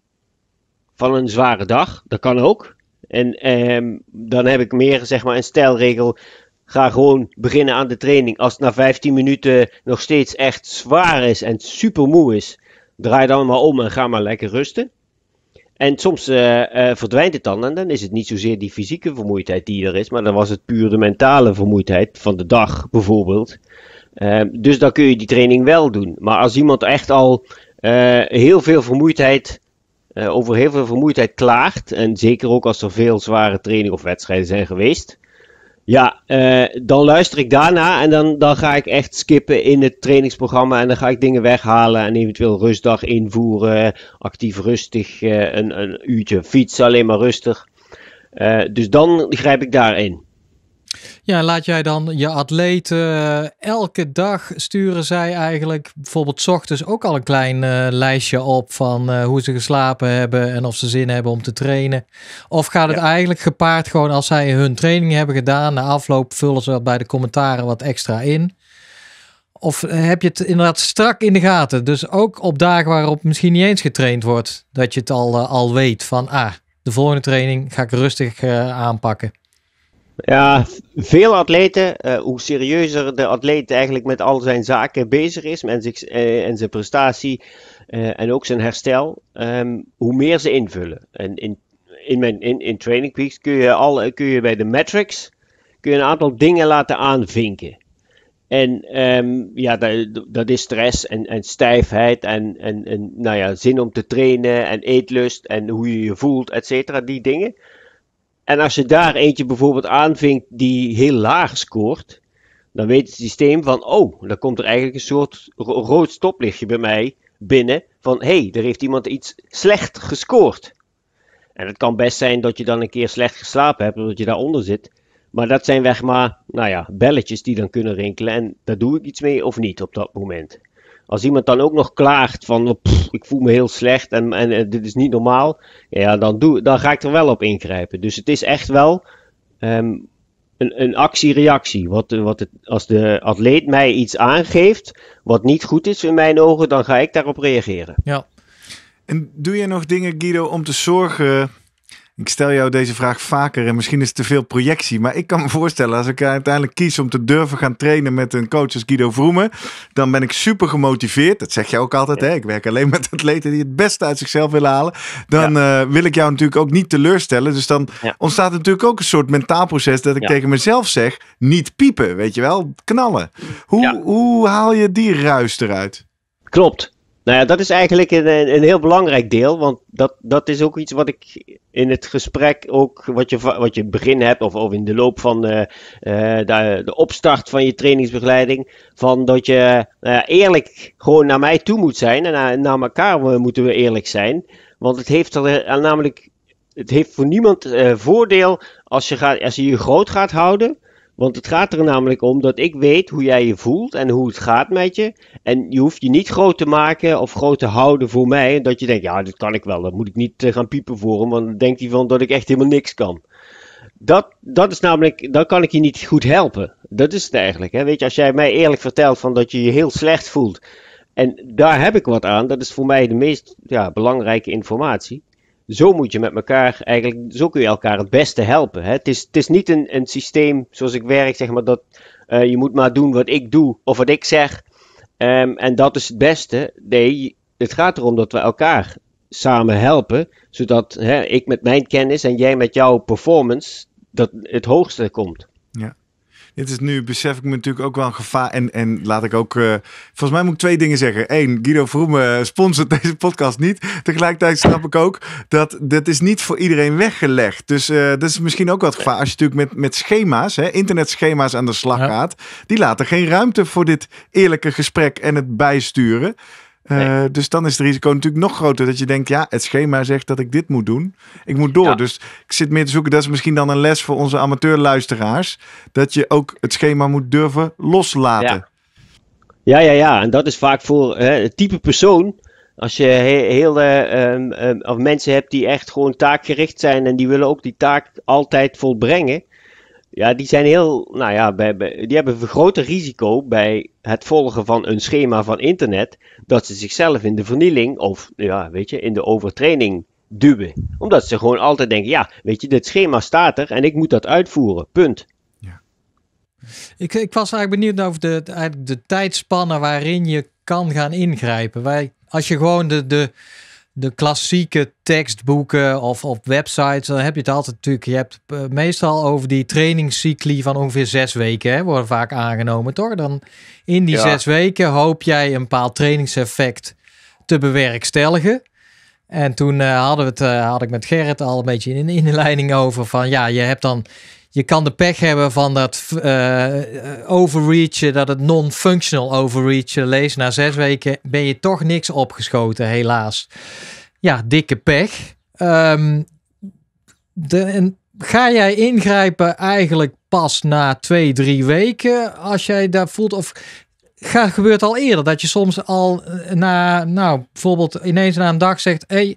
S2: Van een zware dag, dat kan ook. En ehm, dan heb ik meer zeg maar een stijlregel. Ga gewoon beginnen aan de training. Als het na 15 minuten nog steeds echt zwaar is en super moe is, draai dan maar om en ga maar lekker rusten. En soms eh, eh, verdwijnt het dan en dan is het niet zozeer die fysieke vermoeidheid die er is, maar dan was het puur de mentale vermoeidheid van de dag bijvoorbeeld. Ehm, dus dan kun je die training wel doen. Maar als iemand echt al eh, heel veel vermoeidheid, uh, over heel veel vermoeidheid klaagt, en zeker ook als er veel zware trainingen of wedstrijden zijn geweest, ja, eh, dan luister ik daarna en dan, dan ga ik echt skippen in het trainingsprogramma en dan ga ik dingen weghalen en eventueel rustdag invoeren, actief rustig, een, een uurtje fietsen, alleen maar rustig. dus dan grijp ik daarin.
S3: Ja, laat jij dan je atleten eh, elke dag sturen zij eigenlijk bijvoorbeeld ochtends ook al een klein eh, lijstje op van eh, hoe ze geslapen hebben en of ze zin hebben om te trainen? Of gaat het eigenlijk gepaard gewoon als zij hun training hebben gedaan, na afloop vullen ze bij de commentaren wat extra in? Of heb je het inderdaad strak in de gaten? Dus ook op dagen waarop misschien niet eens getraind wordt, dat je het al, al weet van ah, de volgende training ga ik rustig aanpakken.
S2: Ja, veel atleten, eh, hoe serieuzer de atleet eigenlijk met al zijn zaken bezig is en, zich, eh, en zijn prestatie eh, en ook zijn herstel, ehm, hoe meer ze invullen. En in, in, mijn, in, in Training Peaks kun je, al, kun je bij de metrics kun je een aantal dingen laten aanvinken. En ehm, ja, dat, dat, is stress en, en stijfheid en, en, en nou ja, zin om te trainen en eetlust en hoe je je voelt, et cetera, die dingen. En als je daar eentje bijvoorbeeld aanvinkt die heel laag scoort, dan weet het systeem van, oh, dan komt er eigenlijk een soort rood stoplichtje bij mij binnen van, hé, hey, er heeft iemand iets slecht gescoord. En het kan best zijn dat je dan een keer slecht geslapen hebt, omdat je daaronder zit. Maar dat zijn weg maar, nou ja, belletjes die dan kunnen rinkelen. En daar doe ik iets mee of niet op dat moment als iemand dan ook nog klaagt van oh, ik voel me heel slecht en, en, eh, dit is niet normaal, ja, dan, doe, dan ga ik er wel op ingrijpen. Dus het is echt wel ehm, een, een actie-reactie. Wat, eh, wat het, als de atleet mij iets aangeeft wat niet goed is in mijn ogen, dan ga ik daarop reageren.
S1: Ja. En doe je nog dingen, Guido, om te zorgen ik stel jou deze vraag vaker en misschien is het te veel projectie. Maar ik kan me voorstellen, als ik uiteindelijk kies om te durven gaan trainen met een coach als Guido Vroemen. Dan ben ik super gemotiveerd. Dat zeg je ook altijd. Hè? Ik werk alleen met atleten die het beste uit zichzelf willen halen. Dan eh, wil ik jou natuurlijk ook niet teleurstellen. Dus dan ontstaat natuurlijk ook een soort mentaal proces dat ik tegen mezelf zeg.
S2: Niet piepen, weet je wel. Knallen. Hoe, hoe haal je die ruis eruit? Klopt. Nou ja, dat is eigenlijk een, een heel belangrijk deel, want dat, dat is ook iets wat ik in het gesprek ook, wat je, wat je begin hebt, of, of in de loop van de, eh, eh, de, de opstart van je trainingsbegeleiding, van dat je nou eerlijk gewoon naar mij toe moet zijn en naar, naar elkaar moeten we eerlijk zijn. Want het heeft er eh, namelijk, het heeft voor niemand voordeel als je, gaat, als je je groot gaat houden want het gaat er namelijk om dat ik weet hoe jij je voelt en hoe het gaat met je. En je hoeft je niet groot te maken of groot te houden voor mij. Dat je denkt, ja, dat kan ik wel. dan moet ik niet eh, gaan piepen voor hem. Want dan denkt hij van dat ik echt helemaal niks kan. Dat, dat is namelijk, dan kan ik je niet goed helpen. Dat is het eigenlijk. Hè? Weet je, als jij mij eerlijk vertelt van dat je je heel slecht voelt. En daar heb ik wat aan. Dat is voor mij de meest ja, belangrijke informatie zo moet je met elkaar eigenlijk, zo kun je elkaar het beste helpen. Hè? Het, is, het is niet een, een systeem zoals ik werk, zeg maar, dat eh, je moet maar doen wat ik doe of wat ik zeg. Ehm, en dat is het beste. Nee, het gaat erom dat we elkaar samen helpen, zodat hè, ik met mijn kennis en jij met jouw performance dat het hoogste komt
S1: dit is nu, besef ik me natuurlijk ook wel een gevaar. En, en laat ik ook, eh, volgens mij moet ik twee dingen zeggen. Eén, Guido Vroemen eh, sponsort deze podcast niet. Tegelijkertijd snap ik ook dat dit is niet voor iedereen weggelegd. Dus eh, dat is misschien ook wat gevaar. Als je natuurlijk met, met schema's, hè, internetschema's aan de slag gaat, die laten geen ruimte voor dit eerlijke gesprek en het bijsturen. Eh, dus dan is het risico natuurlijk nog groter dat je denkt, ja, het schema zegt dat ik dit moet doen. Ik moet door. Dus ik zit meer te zoeken, dat is misschien dan een les voor onze amateurluisteraars, dat je ook het schema moet durven
S2: loslaten. Ja. Ja, ja, ja. En dat is vaak voor hè, het type persoon. Als je heel, eh, ehm, ehm, of mensen hebt die echt gewoon taakgericht zijn en die willen ook die taak altijd volbrengen. Ja, die zijn heel, nou ja, die hebben een groter risico bij het volgen van een schema van internet dat ze zichzelf in de vernieling of, ja, weet je, in de overtraining duwen. Omdat ze gewoon altijd denken, ja, weet je, dit schema staat er en ik moet dat uitvoeren, punt. Ja.
S3: Ik, ik was eigenlijk benieuwd over de, eigenlijk de tijdspannen waarin je kan gaan ingrijpen. Wij, als je gewoon de, de, de klassieke tekstboeken of op websites, dan heb je het altijd natuurlijk. Je hebt eh, meestal over die trainingscycli van ongeveer zes weken, hè, worden vaak aangenomen, toch? Dan in die zes weken hoop jij een bepaald trainingseffect te bewerkstelligen. En toen eh, hadden we het, eh, had ik met Gerrit al een beetje in een inleiding over van ja, je hebt dan je kan de pech hebben van dat uh, dat het non-functional overreachen leest. Na zes weken ben je toch niks opgeschoten, helaas. Ja, dikke pech. Um, de, ga jij ingrijpen eigenlijk pas na twee, drie weken als jij daar voelt? Of gaat, gebeurt al eerder dat je soms al eh, na, nou bijvoorbeeld ineens na een dag zegt: hé, hey,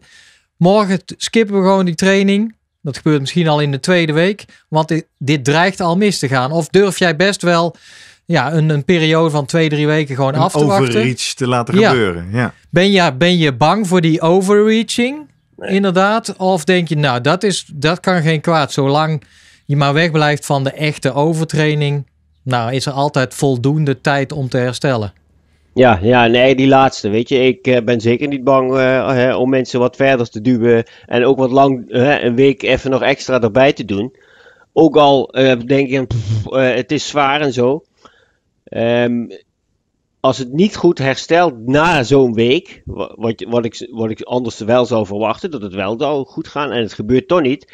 S3: morgen skippen we gewoon die training. Dat gebeurt misschien al in de tweede week, want dit, dreigt al mis te gaan. Of durf jij best wel ja, een, een periode van twee, drie weken gewoon af te wachten. overreach te laten gebeuren. Ja. Ben, je, ben je bang voor die overreaching? Inderdaad. Of denk je, nou, dat, is, dat kan geen kwaad. Zolang je maar wegblijft van de echte overtraining, nou, is er altijd voldoende tijd om te herstellen.
S2: Ja, ja, nee, die laatste. Weet je, ik eh, ben zeker niet bang eh, om mensen wat verder te duwen. En ook wat lang, een week even nog extra erbij te doen. Ook al eh, denk ik, het is zwaar en zo. Ehm, als het niet goed herstelt na zo'n week, wat, wat, ik, wat ik anders wel zou verwachten, dat het wel zou goed gaan en het gebeurt toch niet,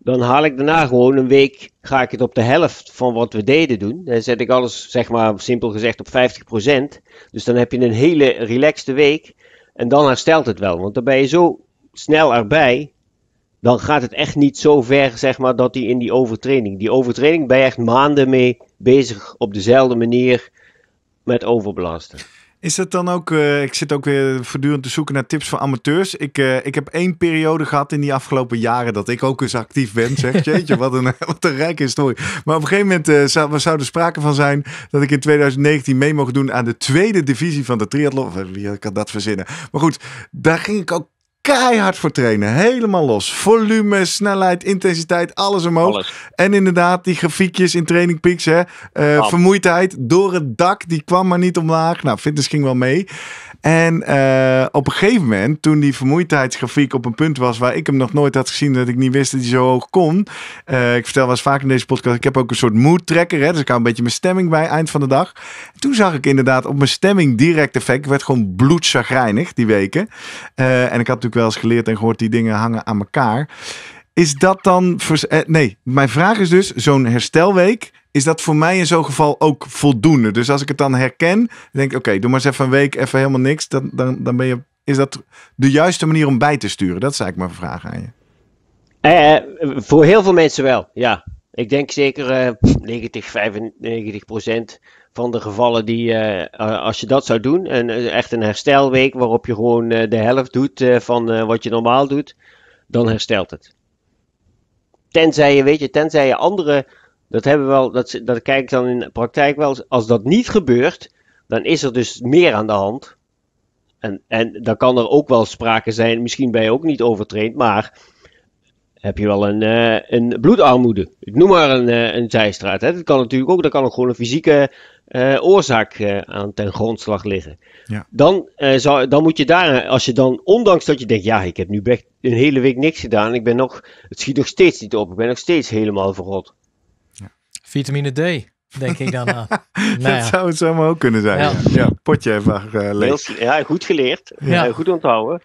S2: dan haal ik daarna gewoon een week, ga ik het op de helft van wat we deden doen. Dan zet ik alles, zeg maar simpel gezegd, op 50%. Dus dan heb je een hele relaxte week. En dan herstelt het wel. Want dan ben je zo snel erbij. Dan gaat het echt niet zo ver, zeg maar, dat die in die overtraining. Die overtraining ben je echt maanden mee bezig op dezelfde manier met overbelasten.
S1: Is dat dan ook, eh, ik zit ook weer voortdurend te zoeken naar tips voor amateurs. Ik, eh, ik heb één periode gehad in die afgelopen jaren dat ik ook eens actief ben. Zeg, jeetje, wat een, wat een rijke historie. Maar op een gegeven moment eh, zou, zou er sprake van zijn dat ik in 2019 mee mocht doen aan de tweede divisie van de triathlon. Wie kan dat verzinnen? Maar goed, daar ging ik ook keihard voor trainen. Helemaal los. Volume, snelheid, intensiteit, alles omhoog. En inderdaad, die grafiekjes in Training Peaks. Hè? Eh, vermoeidheid door het dak, die kwam maar niet omlaag. Nou, fitness ging wel mee. En eh, op een gegeven moment, toen die vermoeidheidsgrafiek op een punt was waar ik hem nog nooit had gezien, dat ik niet wist dat hij zo hoog kon. Eh, ik vertel wel eens vaak in deze podcast, ik heb ook een soort mood tracker, hè, dus ik hou een beetje mijn stemming bij eind van de dag. toen zag ik inderdaad op mijn stemming direct effect. Ik werd gewoon bloedzagrijnig die weken. Eh, en ik had natuurlijk wel eens geleerd en gehoord, die dingen hangen aan elkaar. Is dat dan. Nee, mijn vraag is dus: zo'n herstelweek is dat voor mij in zo'n geval ook voldoende. Dus als ik het dan herken, denk ik, oké, doe maar eens even een week, even helemaal niks. Dan, dan, dan ben je, is dat de juiste manier om bij te sturen? Dat is eigenlijk mijn vraag aan je.
S2: Eh, eh, voor heel veel mensen wel, ja. Ik denk zeker uh, 90, 95 procent van de gevallen die, eh, als je dat zou doen, een, echt een herstelweek waarop je gewoon de helft doet van wat je normaal doet, dan herstelt het. Tenzij je, weet je, tenzij je andere dat, hebben we wel, dat, dat kijk ik dan in de praktijk wel. Als dat niet gebeurt, dan is er dus meer aan de hand. En, en dan kan er ook wel sprake zijn, misschien ben je ook niet overtraind, maar heb je wel een, eh, een bloedarmoede. Ik noem maar een, uh, een zijstraat. Hè. Dat kan natuurlijk ook, daar kan ook gewoon een fysieke eh, oorzaak aan ten grondslag liggen. Ja. Dan, dan moet je daar, als je dan, ondanks dat je denkt, ja, ik heb nu echt een hele week niks gedaan, ik ben nog, het schiet nog steeds niet op, ik ben nog steeds helemaal verrot.
S3: Vitamine D,
S1: denk ik dan eh. aan. nou Dat zou het zomaar ook kunnen zijn. Ja, potje even uh, ja, goed
S2: geleerd. Ja. Eh, goed onthouden.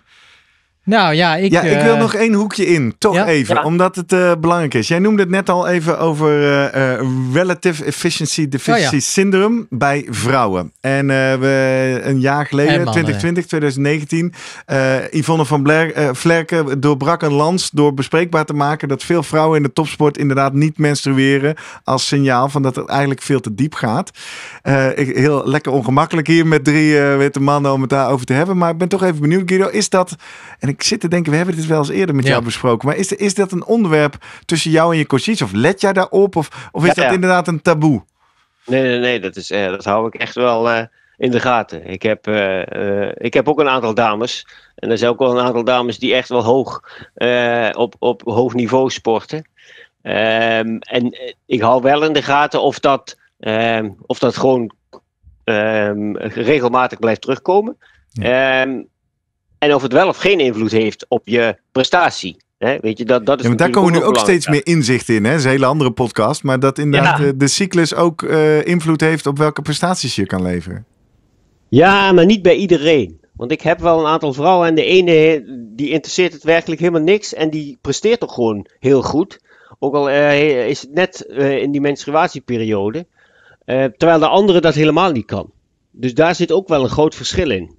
S1: Nou ja, ik, ja, ik wil eh, nog één hoekje in. Toch even, omdat het eh, belangrijk is. Jij noemde het net al even over eh, Relative Efficiency Deficiency oh, Syndrome bij vrouwen. En we, een jaar geleden, 2020, 2019, Yvonne van Flerken Vlerken doorbrak een lans door bespreekbaar te maken dat veel vrouwen in de topsport inderdaad niet menstrueren. Als signaal van dat het eigenlijk veel te diep gaat. heel lekker ongemakkelijk hier met drie witte mannen om het daarover te hebben. Maar ik ben toch even benieuwd, Guido, is dat ik zit te denken, we hebben dit wel eens eerder met jou besproken. Maar is, is dat een onderwerp tussen jou en je coaches? Of let jij daarop? Of, of is dat inderdaad een taboe?
S2: Nee, nee, nee. Dat, is, eh, dat hou ik echt wel eh, in de gaten. Ik heb, eh, ik heb ook een aantal dames. En er zijn ook wel een aantal dames die echt wel hoog op, op hoog niveau sporten. Ehm, en ik hou wel in de gaten of dat, ehm, of dat gewoon ehm, regelmatig blijft terugkomen. Ja. En of het wel of geen invloed heeft op je prestatie. weet je, dat, dat is maar daar komen we nu ook steeds meer
S1: inzicht in. Hè? Dat is een hele andere podcast. Maar dat inderdaad eh, de, cyclus ook eh, invloed heeft op welke prestaties je kan leveren.
S2: Ja, maar niet bij iedereen. Want ik heb wel een aantal vrouwen en de ene eh, die interesseert het werkelijk helemaal niks. En die presteert toch gewoon heel goed. Ook al is het net in die menstruatieperiode. terwijl de andere dat helemaal niet kan. Dus daar zit ook wel een groot verschil in.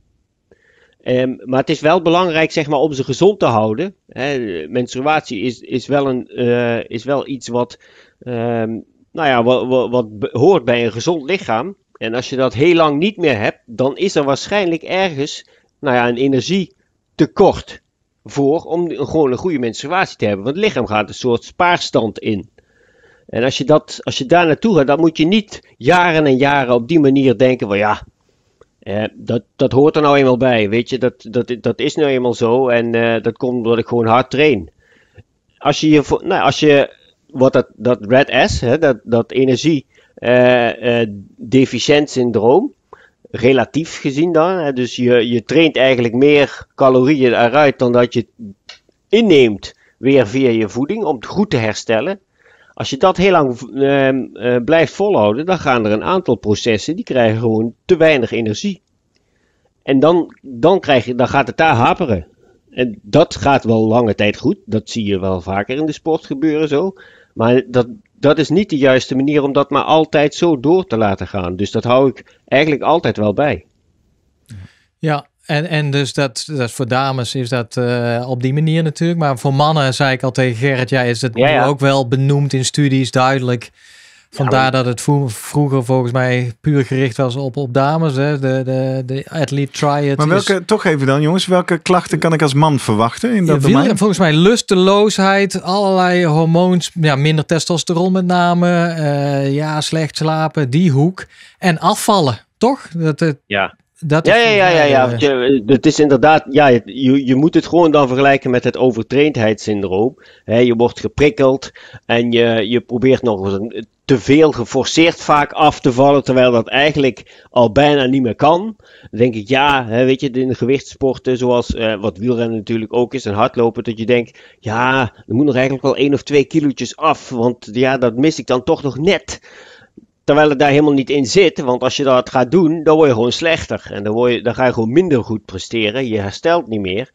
S2: Ehm, maar het is wel belangrijk zeg maar, om ze gezond te houden. Hè, menstruatie is, is, wel een, eh, is wel iets wat, ehm, nou ja, wat, wat, hoort bij een gezond lichaam. En als je dat heel lang niet meer hebt, dan is er waarschijnlijk ergens nou ja, een energietekort voor om gewoon een goede menstruatie te hebben. Want het lichaam gaat een soort spaarstand in. En als je, dat, als je daar naartoe gaat, dan moet je niet jaren en jaren op die manier denken van ja, ja dat, dat hoort er nou eenmaal bij, weet je, dat, dat, dat is nou eenmaal zo en eh, dat komt omdat ik gewoon hard train. Als je, je nou, als je wat dat, dat red S, hè, dat, dat energie eh, eh, deficient syndroom, relatief gezien dan, hè, dus je, je traint eigenlijk meer calorieën eruit dan dat je inneemt weer via je voeding om het goed te herstellen. Als je dat heel lang ehm, eh, blijft volhouden, dan gaan er een aantal processen die krijgen gewoon te weinig energie. En dan, dan, krijg je, dan gaat het daar haperen. En dat gaat wel lange tijd goed. Dat zie je wel vaker in de sport gebeuren zo. Maar dat, dat is niet de juiste manier om dat maar altijd zo door te laten gaan. Dus dat hou ik eigenlijk altijd wel bij.
S3: Ja, en, en dus dat, dat voor dames is dat eh, op die manier natuurlijk. Maar voor mannen, zei ik al tegen Gerrit, ja, is het ook wel benoemd in studies duidelijk. Vandaar dat het vroeger volgens mij puur gericht was op, op dames. Hè? De, de, de athlete triad. Maar welke,
S1: toch even dan jongens, welke klachten kan ik als man verwachten in dat
S3: Volgens mij lusteloosheid, allerlei hormoons, ja, minder testosteron met name. Eh, ja, slecht slapen, die hoek. En afvallen, toch? Dat, het.
S2: ja ja, ja, ja, ja, het is inderdaad, ja, je, je moet het gewoon dan vergelijken met het overtraindheidssyndroom. He, je wordt geprikkeld en je, je probeert nog te veel geforceerd vaak af te vallen, terwijl dat eigenlijk al bijna niet meer kan. denk ik, ja, weet je, in de gewichtssporten, zoals eh, wat wielrennen natuurlijk ook is, en hardlopen, dat je denkt, ja, er moet nog eigenlijk wel één of twee kilootjes af, want ja, dat mis ik dan toch nog net. Terwijl het daar helemaal niet in zit, want als je dat gaat doen, dan word je gewoon slechter. En dan, word je, dan ga je gewoon minder goed presteren, je herstelt niet meer.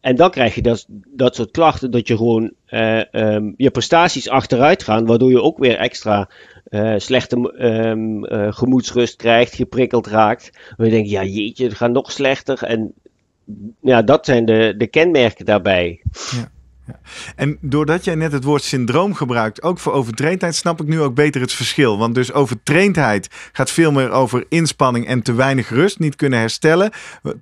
S2: En dan krijg je dat, dat soort klachten, dat je gewoon eh, ehm, je prestaties achteruit gaan, waardoor je ook weer extra eh, slechte um, gemoedsrust krijgt, geprikkeld raakt. je denkt, ja jeetje, het gaat nog slechter. En ja, dat zijn de, de kenmerken daarbij. Ja. En
S1: doordat jij net het woord syndroom gebruikt, ook voor overtraindheid, snap ik nu ook beter het verschil. Want dus overtraindheid gaat veel meer over inspanning en te weinig rust, niet kunnen herstellen.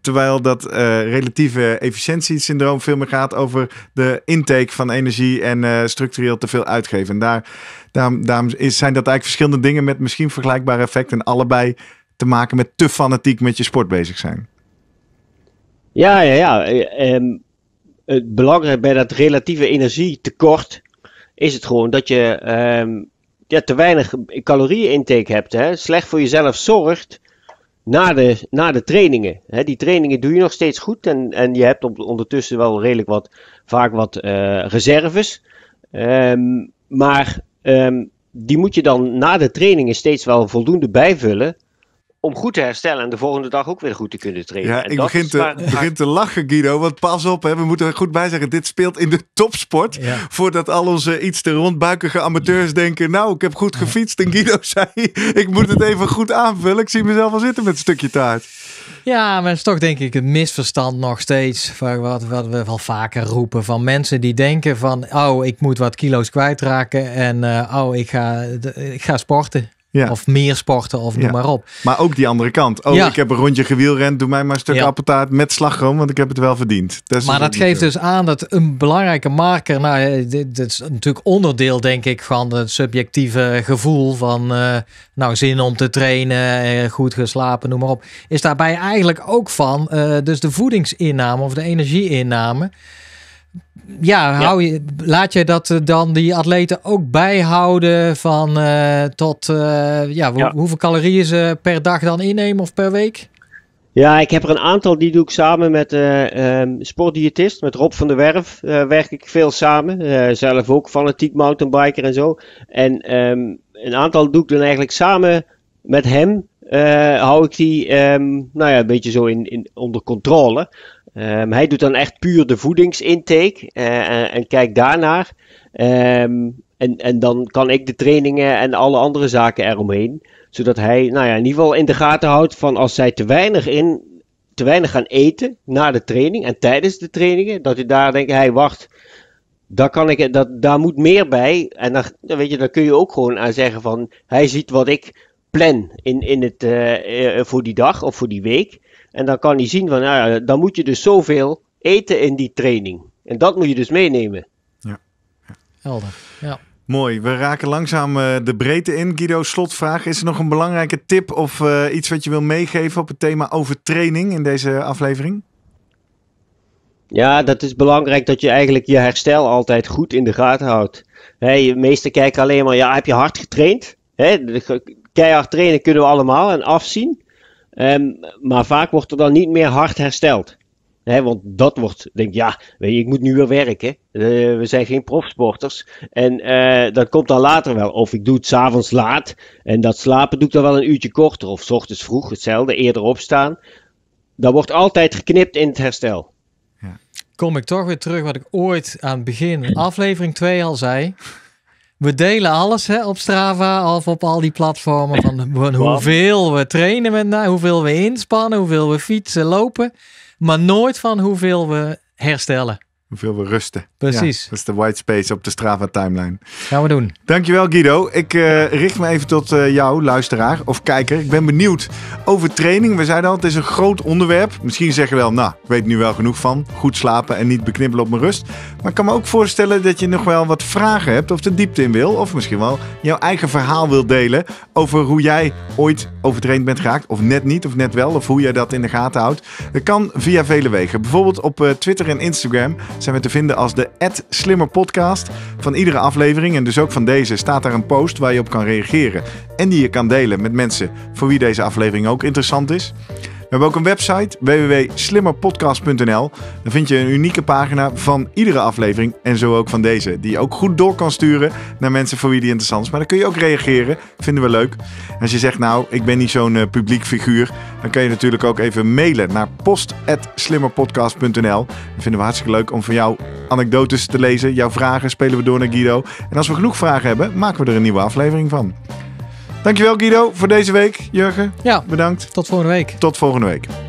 S1: Terwijl dat uh, relatieve efficiëntiesyndroom veel meer gaat over de intake van energie en eh, structureel te veel uitgeven. En daar, is, zijn dat eigenlijk verschillende dingen met misschien vergelijkbare effecten en allebei te maken met te fanatiek met je sport bezig zijn.
S2: Ja, ja, ja. Um het belangrijke bij dat relatieve energietekort is het gewoon dat je ehm, ja, te weinig intake hebt. Hè? Slecht voor jezelf zorgt na de, na de trainingen. Hè? Die trainingen doe je nog steeds goed en, en je hebt op, ondertussen wel redelijk wat, vaak wat eh, reserves. Ehm, maar ehm, die moet je dan na de trainingen steeds wel voldoende bijvullen om goed te herstellen en de volgende dag ook weer goed te kunnen trainen. Ja, en ik begin, te, begin
S1: te lachen, Guido. Want pas op, hè, we moeten er goed bij zeggen. Dit speelt in de topsport. Voordat al onze iets te rondbuikige amateurs denken... nou, ik heb goed gefietst. En Guido zei, ik moet het even goed aanvullen. Ik zie mezelf al zitten met een stukje taart.
S3: Ja, maar het is toch denk ik het misverstand nog steeds. Wat, wat we wel vaker roepen van mensen die denken van... oh, ik moet wat kilo's kwijtraken. En eh, oh, ik ga, ik ga sporten. Ja. Of meer sporten of noem maar op.
S1: Maar ook die andere kant. Oh, ja. ik heb een rondje gewielrend. Doe mij maar een stuk appeltaart met slagroom, want ik heb het wel verdiend. Dat maar dat geeft dus
S3: aan dat een belangrijke marker... Nou, eh, dit, is natuurlijk onderdeel, denk ik, van het subjectieve gevoel van... Eh, nou, zin om te trainen, eh, goed geslapen, noem maar op. Is daarbij eigenlijk ook van dus de voedingsinname of de energieinname ja, Hou laat je dat eh, dan die atleten ook bijhouden van eh, tot eh, ja, hoeveel calorieën ze per dag dan innemen of per week?
S2: Ja, ik heb er een aantal, die doe ik samen met uh, sportdiëtist, met Rob van der Werf werk ik veel samen. zelf ook fanatiek mountainbiker en zo. En ehm, een aantal doe ik dan eigenlijk samen met hem. hou ik die, ehm, nou ja, een beetje zo in, in, onder controle. Ehm, hij doet dan echt puur de voedingsintake eh, eh, en, en kijkt daarnaar. Ehm, en, en dan kan ik de trainingen en alle andere zaken eromheen. Zodat hij nou ja, in ieder geval in de gaten houdt van als zij te weinig, in, te weinig gaan eten na de training en tijdens de trainingen. Dat hij daar denkt, hij wacht, daar, kan ik, dat, daar moet meer bij. En dan, weet je, dan kun je ook gewoon aan zeggen van hij ziet wat ik plan in, in het, eh, voor die dag of voor die week. En dan kan hij zien van, nou ja, dan moet je dus zoveel eten in die training. En dat moet je dus meenemen. Ja.
S1: Helder, ja. Mooi, we raken langzaam eh, de breedte in. Guido, slotvraag. Is er nog een belangrijke tip of eh, iets wat je wil meegeven op het thema over training in deze aflevering?
S2: Ja, dat is belangrijk dat je eigenlijk je herstel altijd goed in de gaten houdt. He, meesten kijken alleen maar, ja, heb je hard getraind? He, keihard trainen kunnen we allemaal en afzien. Ehm, maar vaak wordt er dan niet meer hard hersteld. He, want dat wordt, denk ja, weet je, ik moet nu weer werken. Eh, we zijn geen profsporters. En eh, dat komt dan later wel. Of ik doe het s'avonds laat. En dat slapen doe ik dan wel een uurtje korter. Of s ochtends vroeg, hetzelfde, eerder opstaan. Dat wordt altijd geknipt in het herstel.
S3: Ja. Kom ik toch weer terug wat ik ooit aan het begin, aflevering 2 al zei we delen alles hè, op Strava of op al die platformen. Van hoeveel we trainen met nou, hoeveel we inspannen, hoeveel we fietsen, lopen. Maar nooit van hoeveel we herstellen.
S1: Hoeveel we rusten. Precies. dat is de white space op de Strava timeline. Gaan we doen. Dankjewel Guido. Ik eh, richt me even tot eh, jou, luisteraar of kijker. Ik ben benieuwd over training. We zeiden al, het is een groot onderwerp. Misschien zeggen we wel, nou, ik weet nu wel genoeg van. Goed slapen en niet beknibbelen op mijn rust. Maar ik kan me ook voorstellen dat je nog wel wat vragen hebt of de diepte in wil. Of misschien wel jouw eigen verhaal wil delen over hoe jij ooit overtraind bent geraakt. Of net niet, of net wel. Of hoe jij dat in de gaten houdt. Dat kan via vele wegen. Bijvoorbeeld op eh, Twitter en Instagram zijn we te vinden als de Slimmer Podcast. Van iedere aflevering en dus ook van deze staat daar een post waar je op kan reageren. En die je kan delen met mensen voor wie deze aflevering ook interessant is. We hebben ook een website www.slimmerpodcast.nl. Daar vind je een unieke pagina van iedere aflevering en zo ook van deze. Die je ook goed door kan sturen naar mensen voor wie die interessant is. Maar dan kun je ook reageren. vinden we leuk. Als je zegt nou, ik ben niet zo'n uh, publiek figuur. Dan kun je natuurlijk ook even mailen naar post.slimmerpodcast.nl. Dat vinden we hartstikke leuk om van jou anekdotes te lezen. Jouw vragen spelen we door naar Guido. En als we genoeg vragen hebben, maken we er een nieuwe aflevering van. Dankjewel Guido voor deze week. Jurgen, ja, bedankt. Tot volgende week. Tot volgende week.